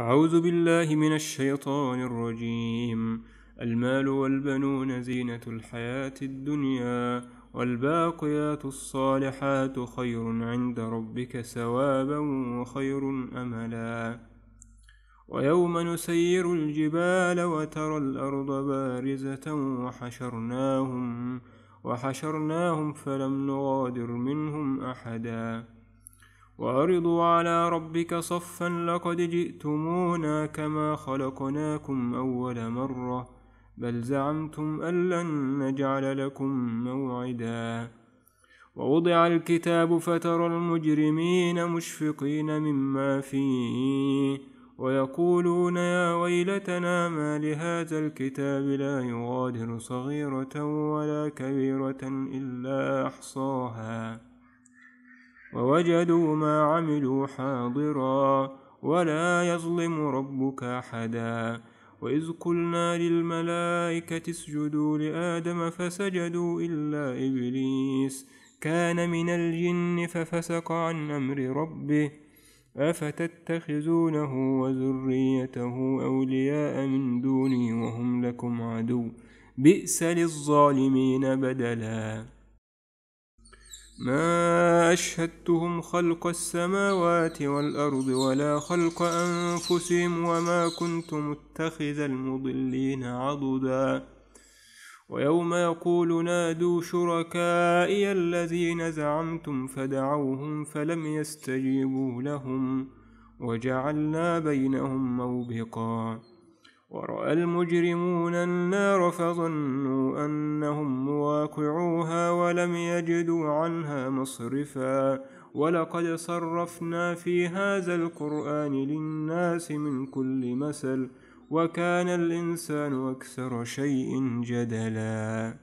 أعوذ بالله من الشيطان الرجيم المال والبنون زينة الحياة الدنيا والباقيات الصالحات خير عند ربك ثوابا وخير أملا ويوم نسير الجبال وترى الأرض بارزة وحشرناهم وحشرناهم فلم نغادر منهم أحدا وعرضوا على ربك صفا لقد جئتمونا كما خلقناكم أول مرة بل زعمتم أن لن نجعل لكم موعدا ووضع الكتاب فترى المجرمين مشفقين مما فيه ويقولون يا ويلتنا ما لهذا الكتاب لا يغادر صغيرة ولا كبيرة إلا أحصاها ووجدوا ما عملوا حاضرا ولا يظلم ربك أحدا وإذ قلنا للملائكة اسجدوا لآدم فسجدوا إلا إبليس كان من الجن ففسق عن أمر ربه أفتتخذونه وذريته أولياء من دوني وهم لكم عدو بئس للظالمين بدلاً ما أشهدتهم خلق السماوات والأرض ولا خلق أنفسهم وما كنت متخذ المضلين عضدا ويوم يقول نادوا شركائي الذين زعمتم فدعوهم فلم يستجيبوا لهم وجعلنا بينهم موبقا ورأى المجرمون النار فظنوا أنهم وقعوها ولم يجدوا عنها مصرفا ولقد صرفنا في هذا القرآن للناس من كل مثل وكان الإنسان أكثر شيء جدلا